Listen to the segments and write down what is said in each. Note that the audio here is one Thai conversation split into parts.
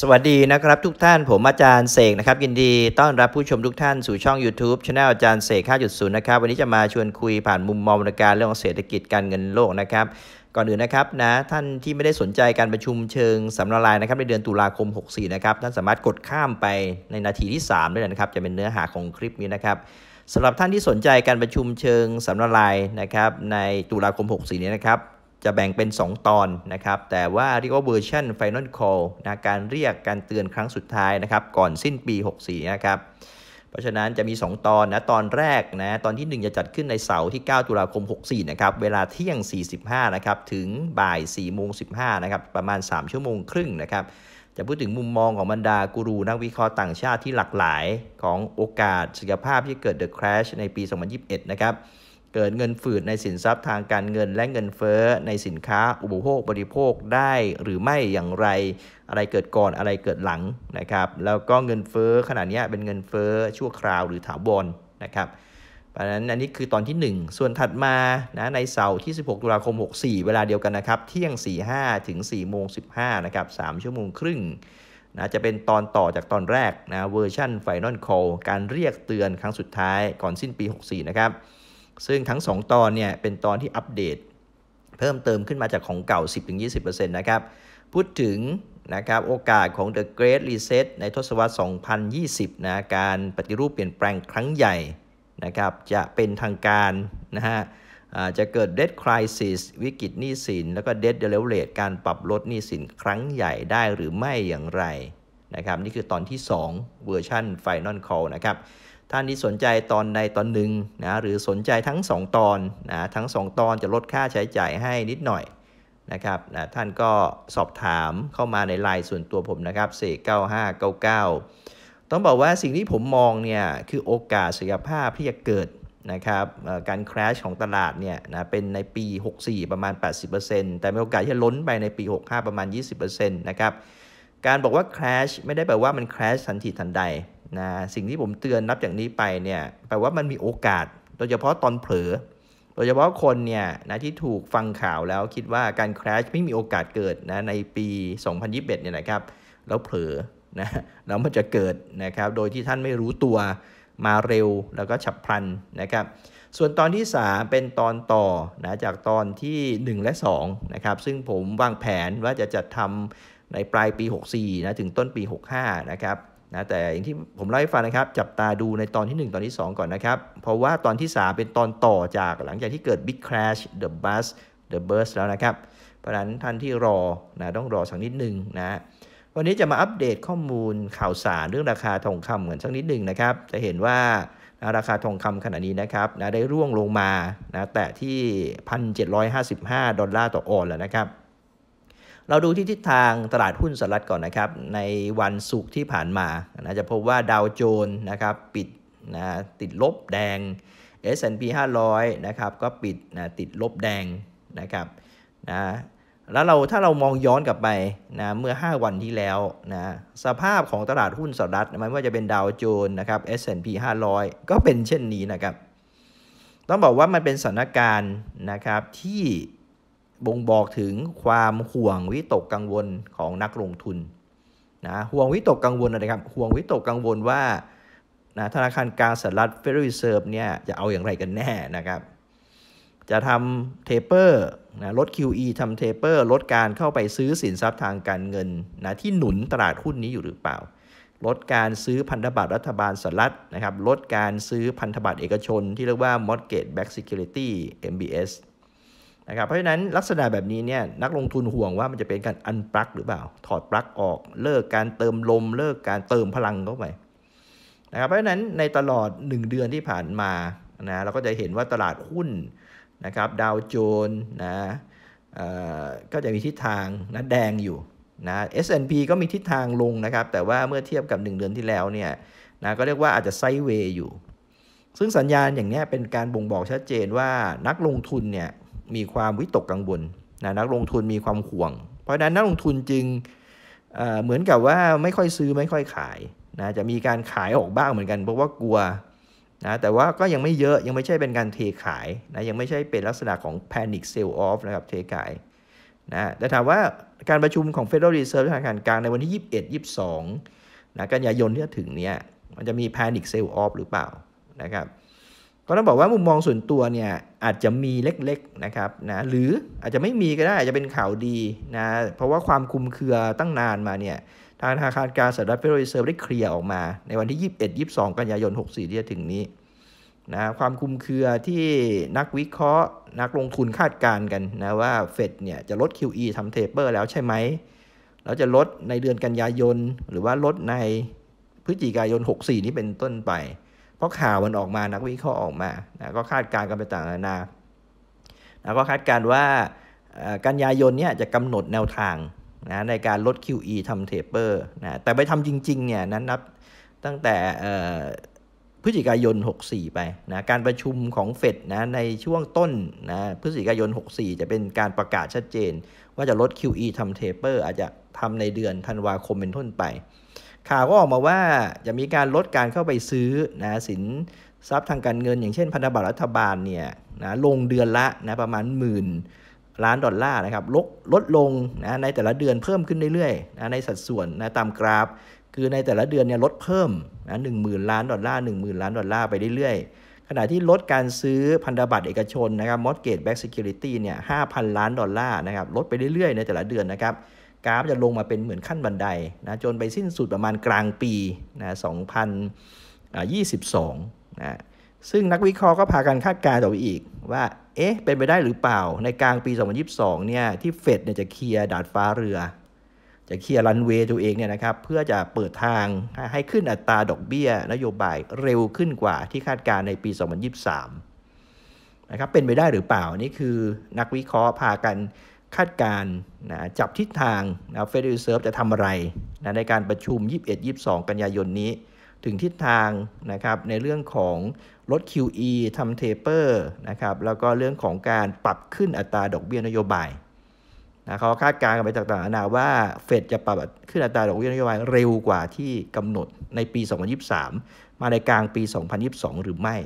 สวัสดีนะครับทุกท่านผมอาจารย์เสกนะครับยินดีต้อนรับผู้ชมทุกท่านสู่ช่อง YouTube ช anel อาจารย์เสก5.0 นะครับ วันนี้จะมาชวนคุยผ่านมุมมองในการเรื่องเศรษฐกิจการเงินโลกนะครับ ก่อนอื่นนะครับ นะท่านที่ไม่ได้สนใจการประชุมเชิงสำนักลายนะครับในเดือนตุลาคม 64 นะครับ ท่านสามารถกดข้ามไปในนาทีที่3ได้เลยนะครับ จะเป็นเนื้อหาของคลิปนี้นะครับสำหรับท่านที่สนใจการประชุมเชิงสำนักลายนะครับในตุลาคม 64 นี้นะครับจะแบ่งเป็น 2 ตอนนะครับ แต่ว่าเรียกว่าเวอร์ชัน Final Call นะการเรียกการเตือนครั้งสุดท้ายนะครับ ก่อนสิ้นปี 64 นะครับ เพราะฉะนั้นจะมี 2 ตอนนะ ตอนแรกนะ ตอนที่ 1 จะจัดขึ้นในเสาร์ที่ 9 ตุลาคม 64 นะครับ เวลาเที่ยง 45 นะครับ ถึงบ่าย4โมง15นะครับ ประมาณ 3 ชั่วโมงครึ่งนะครับ จะพูดถึงมุมมองของบรรดากูรูนักวิเคราะห์ต่างชาติที่หลากหลายของโอกาสศักยภาพที่เกิด The Crash ในปี 2021นะครับเกิดเงินฝืดในสินทรัพย์ ทางการเงินและเงินเฟ้อ ในสินค้าอุปโภค บริโภคได้หรือไม่อย่างไรอะไรเกิดก่อนอะไรเกิดหลังนะครับแล้วก็เงินเฟ้อขนาดนี้เป็นเงินเฟ้อ ชั่วคราวหรือถาวรนะครับ เพราะนั้นอันนี้คือตอนที่ 1 ส่วนถัดมานะในเสาร์ที่ 16ตุลาคม 64 เวลาเดียวกันนะครับเที่ยง45ถึง4โมง15นะครับ3ชั่วโมงครึ่งนะจะเป็นตอนต่อจากตอนแรกนะเวอร์ชันไฟนอลคอลการเรียกเตือนครั้งสุดท้าย ก่อนสิ้นปี 64นะครับซึ่งทั้ง 2 ตอนเนี่ยเป็นตอนที่อัปเดตเพิ่มเติมขึ้นมาจากของเก่า10-20%นะครับ พูดถึงนะครับโอกาสของ The Great Reset ในทศวรรษ2020 นะ การปฏิรูปเปลี่ยนแปลงครั้งใหญ่นะครับจะเป็นทางการนะฮะจะเกิด debt crisis วิกฤตหนี้สิน แล้วก็ debt deliverate การปรับลดหนี้สินครั้งใหญ่ได้หรือไม่อย่างไรนะครับ นี่คือตอนที่ 2 เวอร์ชัน Final Call นะครับท่านที่สนใจตอนใดตอนหนึ่งนะหรือสนใจทั้ง 2 ตอนนะทั้ง 2 ตอนจะลดค่าใช้จ่ายให้นิดหน่อยนะครับนะท่านก็สอบถามเข้ามาในไลน์ส่วนตัวผมนะครับ49599 ต้องบอกว่าสิ่งที่ผมมองเนี่ย คือโอกาสศักยภาพที่จะเกิดนะครับการคราชของตลาดเนี่ยนะเป็นในปี 64 ประมาณ 80%แต่มีโอกาสที่จะล้นไปในปี 65 ประมาณ 20%นะครับการบอกว่าคราชไม่ได้แปลว่ามันคราชทันทีทันใดนะสิ่งที่ผมเตือนนับจากนี้ไปเนี่ย แปลว่ามันมีโอกาส โดยเฉพาะตอนเผลอ โดยเฉพาะคนเนี่ยนะที่ถูกฟังข่าวแล้วคิดว่าการคราชไม่มีโอกาสเกิดนะในปี 2021เนี่ยนะครับ แล้วเผลอ นะแล้วมันจะเกิดนะครับ โดยที่ท่านไม่รู้ตัวมาเร็วแล้วก็ฉับพลันนะครับ ส่วนตอนที่ 3 เป็นตอนต่อนะจากตอนที่ 1 และ 2 นะครับ ซึ่งผมวางแผนว่าจะจัดทำในปลายปี 64นะถึงต้นปี 65 นะครับนะแต่อย่างที่ผมเล่าให้ฟังนะครับ จับตาดูในตอนที่ 1 ตอนที่ 2 ก่อนนะครับ เพราะว่าตอนที่ 3 เป็นตอนต่อจากหลังจากที่เกิด Big Crash The Bus The Burst แล้วนะครับ เพราะนั้นท่านที่รอนะต้องรอสักนิดหนึ่งนะวันนี้จะมาอัปเดตข้อมูลข่าวสารเรื่องราคาทองคำกันสักนิดหนึ่งนะครับ จะเห็นว่าราคาทองคำขณะนี้นะครับนะได้ร่วงลงมา นะแต่ที่ 1,755 ดอลลาร์ต่อออนแล้วนะครับเราดูที่ทิศทางตลาดหุ้นสหรัฐก่อนนะครับในวันศุกร์ที่ผ่านมานะจะพบว่าดาวโจนส์นะครับปิดนะติดลบแดง S&P 500นะครับก็ปิดนะติดลบแดงนะครับนะแล้วเราถ้าเรามองย้อนกลับไปนะเมื่อ 5 วันที่แล้วนะสภาพของตลาดหุ้นสหรัฐไม่ว่าจะเป็นดาวโจนส์นะครับ S&P 500 ก็เป็นเช่นนี้นะครับต้องบอกว่ามันเป็นสถานการณ์นะครับที่บ่งบอกถึงความห่วงวิตกกังวลของนักลงทุนนะห่วงวิตกกังวลอะไรครับห่วงวิตกกังวลว่านะธนาคารกลางสหรัฐ Federal Reserve เนี่ยจะเอาอย่างไรกันแน่นะครับจะทำเทเปอร์นะลด QE ทำเทเปอร์ลดการเข้าไปซื้อสินทรัพย์ทางการเงินนะที่หนุนตลาดหุ้นนี้อยู่หรือเปล่า ลดการซื้อพันธบัตรรัฐบาลสหรัฐนะครับลดการซื้อพันธบัตรเอกชน ที่เรียกว่า Mortgage Backed Security MBS นะครับ เพราะฉะนั้นลักษณะแบบนี้เนี่ยนักลงทุนห่วงว่ามันจะเป็นการอันปลั๊กหรือเปล่า ถอดปลั๊กออกเลิกการเติมลม เลิกการเติมพลังเข้าไปนะครับเพราะฉะนั้นในตลอด 1 เดือนที่ผ่านมานะเราก็จะเห็นว่าตลาดหุ้นนะครับดาวโจนส์นะก็จะมีทิศทางนะแดงอยู่นะ S&P ก็มีทิศทางลงนะครับ แต่ว่าเมื่อเทียบกับ 1 เดือนที่แล้วเนี่ยนะก็เรียกว่าอาจจะไซเวย์อยู่ ซึ่งสัญญาณอย่างนี้เป็นการบ่งบอกชัดเจนว่านักลงทุนเนี่ยมีความวิตกกังวลนะนักลงทุนมีความห่วง เพราะนั้นนักลงทุนจึงเหมือนกับว่าไม่ค่อยซื้อไม่ค่อยขายนะจะมีการขายออกบ้างเหมือนกันเพราะว่ากลัวนะแต่ว่าก็ยังไม่เยอะยังไม่ใช่เป็นการเทขายนะยังไม่ใช่เป็นลักษณะของ panic sell off นะครับเทขายนะแต่ถามว่าการประชุมของ Federal Reserve ธนาคารกลางในวันที่ 21 22นะกันยายนที่จะถึงเนี่ยมันจะมี panic sell off หรือเปล่านะครับก็ต้องบอกว่ามุมมองส่วนตัวเนี่ย อาจจะมีเล็ก ๆ นะครับนะหรืออาจจะไม่มีก็ได้อาจจะเป็นข่าวดีนะ เพราะว่าความคุมเครือตั้งนานมาเนี่ย ทางธนาคารกลางสหรัฐเฟดเเซอร์ได้เคลียร์ออกมา ในวันที่ 21 22 กันยายน 64 ที่จะถึงนี้นะความคุมเครือที่นักวิเคราะห์ นักลงทุนคาดการณ์กันนะว่าเฟดเนี่ยจะลด QE ทำเทเปอร์แล้วใช่ไหมแล้วจะลดในเดือนกันยายนหรือว่าลดในพฤศจิกายน 64 นี้เป็นต้นไปาะข่าวมันออกมานักวิเคราะห์ออกมานะก็คาดการณ์กันไปต่างนานานะก็คาดการณ์ว่ากันยายนเนี่ยจะกำหนดแนวทางนะในการลด QE ทำเทเปอร์นะแต่ไปทำจริงๆเนี่ยนั้นนับตั้งแต่พฤศจิกายน 64 ไปนะการประชุมของเฟดนะในช่วงต้นนะพฤศจิกายน64 จะเป็นการประกาศชัดเจน ว่าจะลด QE ทำเทเปอร์อาจจะทำในเดือนธันวาคมเป็นต้นไปข่าวก็ออกมาว่าจะมีการลดการเข้าไปซื้อนะสินทรัพย์ทางการเงินอย่างเช่นพันธบัตรรัฐบาลเนี่ยนะลงเดือนละนะประมาณหมื่นล้านดอลลาร์นะครับลดลดลงนะในแต่ละเดือนเพิ่มขึ้นเรื่อยๆนะในสัดส่วนนะตามกราฟ คือในแต่ละเดือนเนี่ยลดเพิ่มนะหนึ่งหมื่นล้านดอลลาร์หนึ่งหมื่นล้านดอลลาร์ไปเรื่อยๆ ขณะที่ลดการซื้อพันธบัตรเอกชนนะครับมอสเกตแบ็กซิเคียวริตี้เนี่ยห้าพันล้านดอลลาร์นะครับลดไปเรื่อยๆในแต่ละเดือนนะครับกราฟจะลงมาเป็นเหมือนขั้นบันไดนะจนไปสิ้นสุดประมาณกลางปีนะ2022นะซึ่งนักวิเคราะห์ก็พากันคาดการณ์ต่อไปอีกว่าเอ๊ะเป็นไปได้หรือเปล่าในกลางปี 2022 เนี่ยที่เฟดเนี่ยจะเคลียร์ดาดฟ้าเรือจะเคลียร์รันเวย์ตัวเองเนี่ยนะครับเพื่อจะเปิดทางให้ขึ้นอัตราดอกเบี้ยนโยบายเร็วขึ้นกว่าที่คาดการณ์ในปี 2023นะครับเป็นไปได้หรือเปล่านี่คือนักวิเคราะห์พากันคาดการนะจับทิศทางนะเฟดรีเซิร์ฟจะทำอะไรนะในการประชุม 21-22 กันยายนนี้ถึงทิศทางนะครับในเรื่องของลด QE ทำเทเปอร์นะครับแล้วก็เรื่องของการปรับขึ้นอัตราดอกเบี้ยนโยบายนะเขาคาดการณ์กันไปต่างๆนานาว่าเฟดจะปรับขึ้นอัตราดอกเบี้ยนโยบายเร็วกว่าที่กำหนดในปี 2023 มาในกลางปี 2022 หรือไม่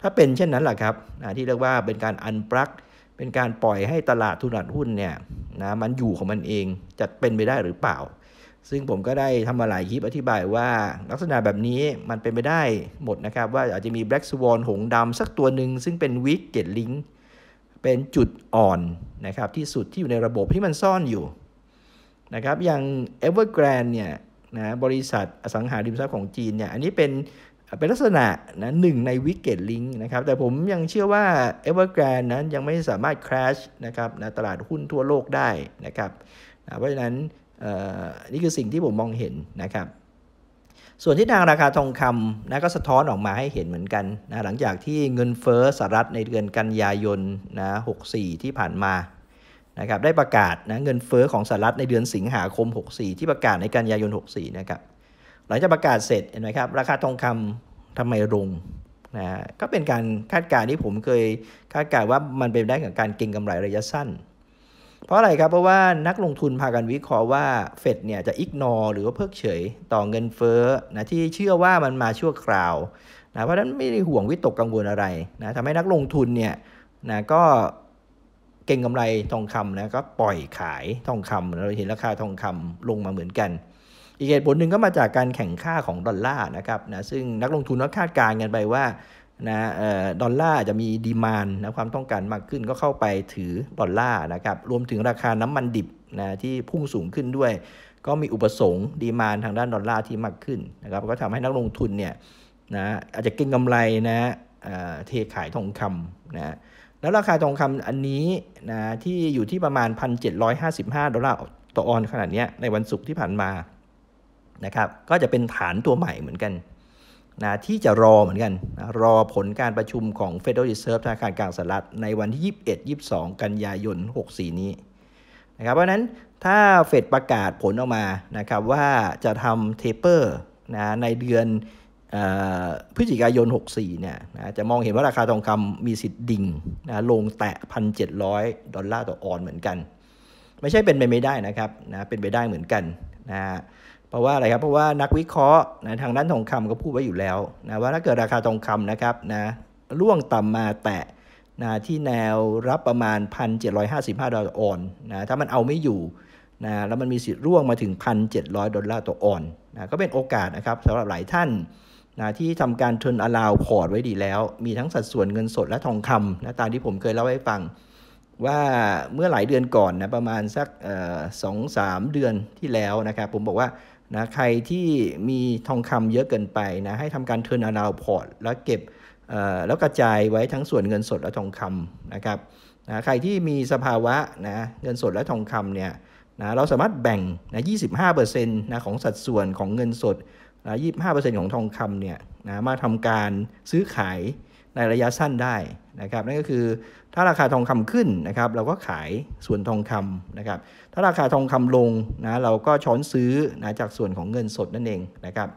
ถ้าเป็นเช่นนั้นแหละครับที่เรียกว่าเป็นการอันปลักเป็นการปล่อยให้ตลาดทุนหลักหุ้นเนี่ยนะมันอยู่ของมันเองจะเป็นไปได้หรือเปล่า ซึ่งผมก็ได้ทำมาหลายคลิปอธิบายว่า ลักษณะแบบนี้มันเป็นไปได้หมดนะครับ ว่าอาจจะมี Black Swan หงดำสักตัวหนึ่ง ซึ่งเป็น Weak Get Link เป็นจุดอ่อนนะครับที่สุดที่อยู่ในระบบที่มันซ่อนอยู่นะครับอย่าง Evergrande เนี่ยนะบริษัทอสังหาริมทรัพย์ของจีนเนี่ยอันนี้เป็นเป็นลักษณะนะหนึ่งในวิกเก็ตลิงนะครับแต่ผมยังเชื่อว่า e v e r g r a n d นั้นยังไม่สามารถ crash นะครับนะตลาดหุ้นทั่วโลกได้นะครับนะเพราะฉะนั้นนี่คือสิ่งที่ผมมองเห็นนะครับส่วนที่ทางราคาทองคำนะก็สะท้อนออกมาให้เห็นเหมือนกันนะหลังจากที่เงินเฟ้อสหรัฐในเดือนกันยายนนะ64 ที่ผ่านมานะครับได้ประกาศนะเงินเฟ้อของสหรัฐในเดือนสิงหาคม 64 ที่ประกาศในกันยายน 64นะครับหลังจากประกาศเสร็จเห็นไหมครับราคาทองคำทำไมลงนะก็เป็นการคาดการณ์ที่ผมเคยคาดการณ์ว่ามันเป็นได้กับการเก็งกำไรระยะสั้น เพราะอะไรครับเพราะว่านักลงทุนพากันวิเคราะห์ว่า เฟดเนี่ยจะอิกนอหรือว่าเพิกเฉยต่อเงินเฟ้อนะที่เชื่อว่ามันมาชั่วคราวนะเพราะฉะนั้นไม่ได้ห่วงวิตกกังวลอะไรนะทำให้นักลงทุนเนี่ยนะก็เก่งกำไรทองคำนะก็ปล่อยขายทองคำเราเห็นราคาทองคำลงมาเหมือนกันอีกเหตุผลหนึ่งก็มาจากการแข่งข้าของดอลลาร์นะครับนะซึ่งนักลงทุนก็คาดการณ์กันไปว่านะดอลลาร์จะมีดีมานนะความต้องการมากขึ้นก็เข้าไปถือดอลลาร์นะครับรวมถึงราคาน้ำมันดิบนะที่พุ่งสูงขึ้นด้วย ก็มีอุปสงค์ ดีมานทางด้านดอลลาร์ที่มากขึ้นนะครับก็ทำให้นักลงทุนเนี่ยนะอาจจะเก็งกำไรนะเทขายทองคำนะแล้วราคาทองคำอันนี้นะที่อยู่ที่ประมาณ1,755ดอลลาร์ต่อออนขนาดนี้ในวันศุกร์ที่ผ่านมานะครับ ก็จะเป็นฐานตัวใหม่เหมือนกันนะที่จะรอเหมือนกันนะรอผลการประชุมของ Federal Reserve ธนาคารกลางสหรัฐในวันที่21 22 กันยายน 64 นี้นะครับ เพราะนั้นถ้าเฟดประกาศผลออกมานะครับว่าจะทำเทปเปอร์นะในเดือนพฤศจิกายน 64เนี่ยนะจะมองเห็นว่าราคาทองคำมีสิทธิ์ดิ่งนะลงแตะ1,700 ดอลลาร์ต่อออนเหมือนกัน ไม่ใช่เป็นไปไม่ได้นะครับนะเป็นไปได้เหมือนกันนะเพราะว่าอะไรครับ เพราะว่านักวิเคราะห์นะทางด้านทองคำก็พูดไว้อยู่แล้วนะว่าถ้าเกิดราคาทองคำนะครับนะร่วงต่ำมาแตะนะที่แนวรับประมาณ 1,755 ดอลลาร์ออนนะถ้ามันเอาไม่อยู่นะแล้วมันมีสิทธิ์ร่วงมาถึง 1,700 ดอลลาร์ต่อออนนะก็เป็นโอกาสนะครับสำหรับหลายท่านนะที่ทำการเทิร์นอลาวพอร์ตไว้ดีแล้วมีทั้งสัดส่วนเงินสดและทองคำนะตามที่ผมเคยเล่าให้ฟังว่าเมื่อหลายเดือนก่อนนะประมาณสักสองสามเดือนที่แล้วนะครับผมบอกว่านะใครที่มีทองคำเยอะเกินไปนะให้ทำการเทิร์นอาราวพอร์ตแล้วเก็บแล้วกระจายไว้ทั้งส่วนเงินสดและทองคำนะครับนะใครที่มีสภาวะนะเงินสดและทองคำเนี่ยนะเราสามารถแบ่งนะ25%นะของสัดส่วนของเงินสดนะ25%ของทองคำเนี่ยนะมาทำการซื้อขายในระยะสั้นได้นะครับนั่นก็คือถ้าราคาทองคำขึ้นนะครับเราก็ขายส่วนทองคำนะครับ ถ้าราคาทองคำลงนะเราก็ช้อนซื้อนะจากส่วนของเงินสดนั่นเองนะครับ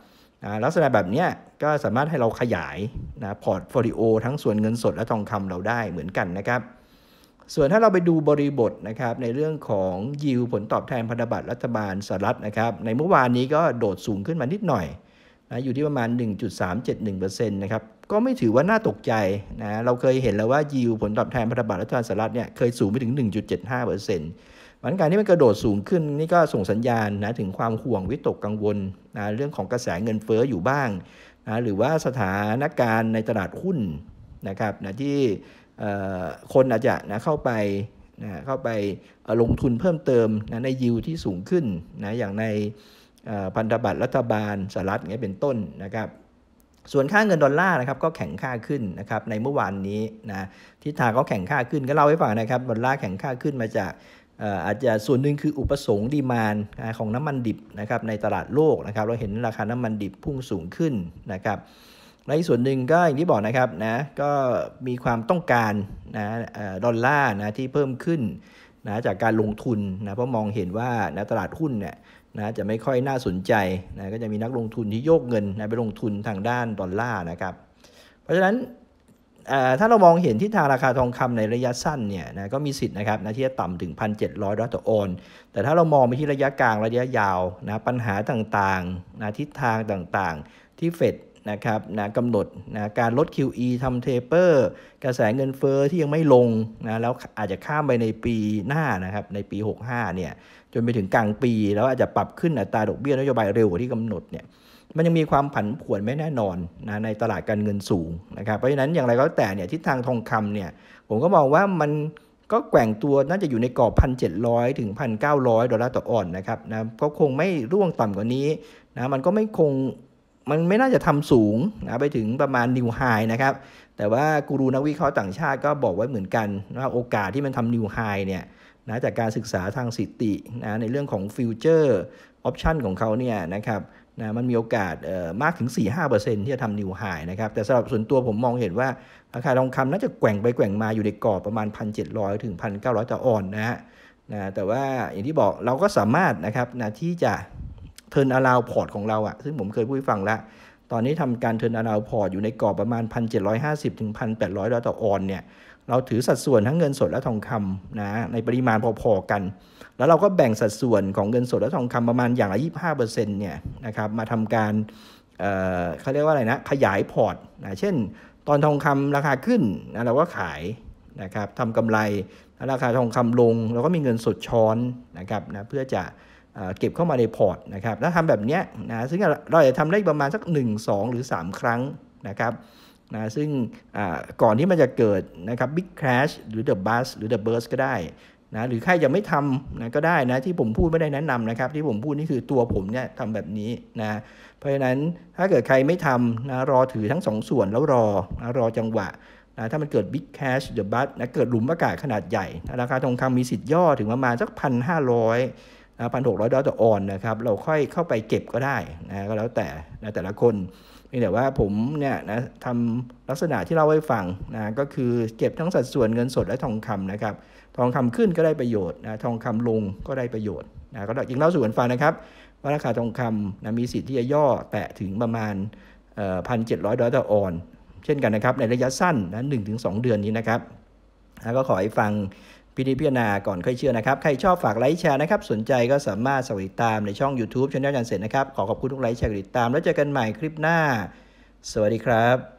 นะลักษณะแบบนี้ก็สามารถให้เราขยายนะพอร์ตโฟลิโอทั้งส่วนเงินสดและทองคำเราได้เหมือนกันนะครับ ส่วนถ้าเราไปดูบริบทนะครับในเรื่องของยิวผลตอบแทนพันธบัตรรัฐบาลสหรัฐนะครับ ในเมื่อวานนี้ก็โดดสูงขึ้นมานิดหน่อยนะอยู่ที่ประมาณ 1.371%นะครับก็ไม่ถือว่าน่าตกใจนะ เราเคยเห็นแล้วว่า ยิวผลตอบแทนพันธบัตรรัฐบาลสหรัฐเนี่ยเคยสูงไปถึง 1.75%เเปอร์์ซ็นตมันการที่มันกระโดดสูงขึ้น นี่ก็ส่งสัญญาณนะถึงความห่วงวิตกกังวลนะเรื่องของกระแสเงินเฟ้ออยู่บ้างนะหรือว่าสถานการณ์ในตลาดหุ้นนะครับนะที่คนอาจจะนะเข้าไปนะเข้าไปลงทุนเพิ่มเติมนะในยิวที่สูงขึ้นนะอย่างในพันธบัตรรัฐบาลสหรัฐเงี้ยเป็นต้นนะครับส่วนค่าเงินดอลลาร์นะครับก็แข็งค่าขึ้นนะครับในเมื่อวานนี้นะทิศทางก็แข็งค่าขึ้นก็เล่าให้ฟังนะครับดอลลาร์แข็งค่าขึ้นมาจากอาจจะส่วนหนึ่งคืออุปสงค์ดีมานของน้ำมันดิบนะครับในตลาดโลกนะครับเราเห็นราคาน้ำมันดิบพุ่งสูงขึ้นนะครับและอีกส่วนหนึ่งก็อย่างที่บอกนะครับนะก็มีความต้องการนะดอลลาร์นะที่เพิ่มขึ้นนะจากการลงทุนนะเพราะมองเห็นว่านะตลาดหุ้นเนี่ยนะจะไม่ค่อยน่าสนใจนะก็จะมีนักลงทุนที่โยกเงินนะไปลงทุนทางด้านดอลลาร์นะครับเพราะฉะนั้นถ้าเรามองเห็นที่ทางราคาทองคำในระยะสั้นเนี่ยนะก็มีสิทธิ์นะครับนะที่จะต่ำถึง 1,700ดอลลาร์ต่อออน แต่ถ้าเรามองไปที่ระยะกลางระยะยาวนะปัญหาต่างๆนะทิศทางต่างๆที่เฟดนะครับนะกำหนดนะการลด QE ทำเทเปอร์ กระแสเงินเฟอ้อที่ยังไม่ลงนะแล้วอาจจะข้ามไปในปีหน้านะครับในปี 65เนี่ยจนไปถึงกลางปี แล้วอาจจะปรับขึ้นอัตราดอกเบี้ยนโยบายเร็วกว่าที่กำหนดเนี่ยมันยังมีความผันผวนไม่แน่นอนนะในตลาดการเงินสูงนะครับเพราะฉะนั้นอย่างไรก็แต่เนี่ยทิศทางทองคำเนี่ยผมก็มองว่ามันก็แกว่งตัวน่าจะอยู่ในกรอบ1,700ถึง1,900ดอลลาร์ต่อออนนะครับนะก็คงไม่ร่วงต่ำกว่านี้นะมันก็ไม่คงมันไม่น่าจะทำสูงนะไปถึงประมาณนิวไฮนะครับแต่ว่ากูรูนักวิเคราะห์ต่างชาติก็บอกไว้เหมือนกันว่าโอกาสที่มันทำนิวไฮเนี่ยนะจากการศึกษาทางสิตินะในเรื่องของฟิวเจอร์ออปชันของเขาเนี่ยนะครับนะมันมีโอกาสมากถึง 4-5%ที่จะทำนิวไฮนะครับแต่สำหรับส่วนตัวผมมองเห็นว่าราคาทองคำน่าจะแกว่งไปแกว่งมาอยู่ในกรอบประมาณ 1,700ถึง1,900 ต่อออนนะฮะนะแต่ว่าอย่างที่บอกเราก็สามารถนะครับนะที่จะเทิร์นอะราวพอร์ตของเราอะซึ่งผมเคยพูดให้ฟังแล้ว ตอนนี้ทำการเทิร์นอะราวพอร์ตอยู่ในกรอบประมาณ 1,750ถึง1,800ดอลลาร์ต่อออนเนี่ยเราถือสัดส่วนทั้งเงินสดและทองคำนะในปริมาณพอๆกัน แล้วเราก็แบ่งสัดส่วนของเงินสดและทองคำประมาณอย่างละยี่ห้าเปอร์เซ็นต์เนี่ยนะครับมาทำการเเขาเรียกว่าอะไรนะขยายพอร์ตนะเช่น ตอนทองคำราคาขึ้นนะเราก็ขายนะครับทำกำไรแล้วราคาทองคำลงเราก็มีเงินสดช้อนนะครับนะเพื่อจะเก็บเข้ามาในพอร์ตนะครับ แล้วทำแบบนี้นะ ซึ่งเราจะทำได้ประมาณสัก 1 2 หรือ 3 ครั้งนะครับ นะ ซึ่งก่อนที่มันจะเกิดนะครับบิ๊กครชหรือเดอะบัสหรือเดอะเบิร์สก็ได้นะ หรือใครจะไม่ทำนะก็ได้นะ ที่ผมพูดไม่ได้แนะนำนะครับ ที่ผมพูดนี่คือตัวผมเนี่ยทำแบบนี้นะ เพราะฉะนั้นถ้าเกิดใครไม่ทำนะรอถือทั้งสองส่วนแล้วรอนะรอจังหวะนะถ้ามันเกิด Big Cash The b u s นะเกิดหลุมอากาศขนาดใหญ่ราคาทองคำมีสิทธิ์ย่อถึงประมาณสัก1,500พันหกร้อยดอลลาร์ต่อออนนะครับ เราค่อยเข้าไปเก็บก็ได้นะก็แล้วแต่นะแต่ละคนเพียงแต่ว่าผมเนี่ยนะทำลักษณะที่เราให้ฟังนะก็คือเก็บทั้งสัดส่วนเงินสดและทองคำนะครับ ทองคำขึ้นก็ได้ประโยชน์นะทองคำลงก็ได้ประโยชน์นะก็จริงเล่าสู่กันฟังนะครับ ว่าราคาทองคำนะมีสิทธิ์ที่จะย่อแตะถึงประมาณพันเจ็ดร้อยดอลลาร์ต่อออน เช่นกันนะครับในระยะสั้นนะหนึ่งถึงสองเดือนนี้นะครับแล้วก็ขอให้ฟังพินิจพิจารณาก่อนค่อยเชื่อนะครับ ใครชอบฝากไลค์แชร์นะครับ สนใจก็สามารถสวัสดีตามในช่อง YouTube ชงยอดยันเสร็จนะครับ ขอขอบคุณทุกไลค์แชร์ติดตาม แล้วเจอกันใหม่คลิปหน้า สวัสดีครับ